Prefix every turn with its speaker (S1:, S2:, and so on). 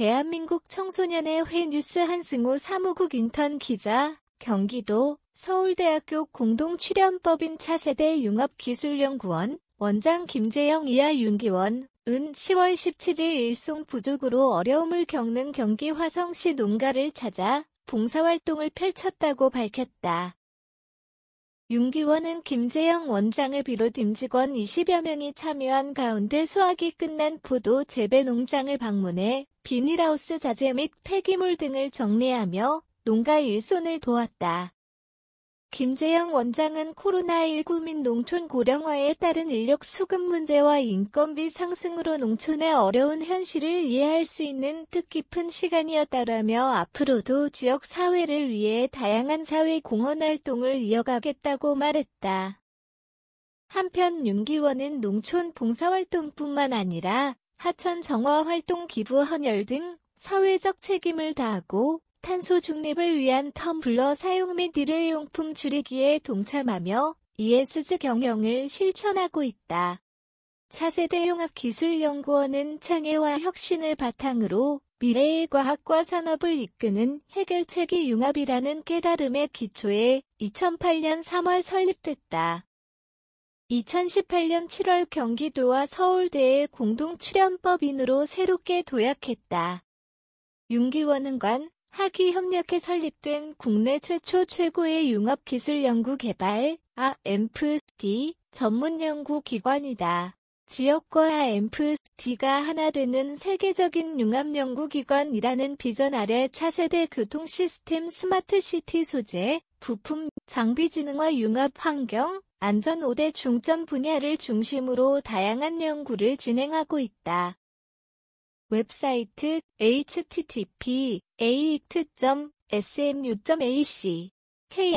S1: 대한민국 청소년의 회 뉴스 한승호 사무국 인턴 기자, 경기도 서울대학교 공동출연법인 차세대 융합기술연구원 원장 김재영 이하 윤기원, 은 10월 17일 일송 부족으로 어려움을 겪는 경기 화성시 농가를 찾아 봉사활동을 펼쳤다고 밝혔다. 윤기원은 김재영 원장을 비롯 임직원 20여 명이 참여한 가운데 수확이 끝난 포도 재배 농장을 방문해 비닐하우스 자재 및 폐기물 등을 정리하며 농가 일손을 도왔다. 김재영 원장은 코로나19 및 농촌 고령화에 따른 인력 수급 문제와 인건비 상승으로 농촌의 어려운 현실을 이해할 수 있는 뜻깊은 시간이었다라며 앞으로도 지역 사회를 위해 다양한 사회 공헌 활동을 이어가겠다고 말했다. 한편 윤기원은 농촌 봉사활동뿐만 아니라 하천 정화 활동 기부 헌혈 등 사회적 책임을 다하고 탄소 중립을 위한 텀블러 사용 및 일회용품 줄이기에 동참하며 ESG 경영을 실천하고 있다. 차세대융합기술연구원은 창의와 혁신을 바탕으로 미래의 과학과 산업을 이끄는 해결책이 융합이라는 깨달음의 기초에 2008년 3월 설립됐다. 2018년 7월 경기도와 서울대의 공동출연법인으로 새롭게 도약했다. 윤기원은관, 학위 협력에 설립된 국내 최초 최고의 융합기술연구개발 AMFD 아 전문 연구기관이다. 지역과 AMFD가 아 하나 되는 세계적인 융합연구기관이라는 비전 아래 차세대 교통시스템 스마트시티 소재, 부품, 장비지능화 융합 환경, 안전 5대 중점 분야를 중심으로 다양한 연구를 진행하고 있다. 웹사이트 http a i c t s m u a c k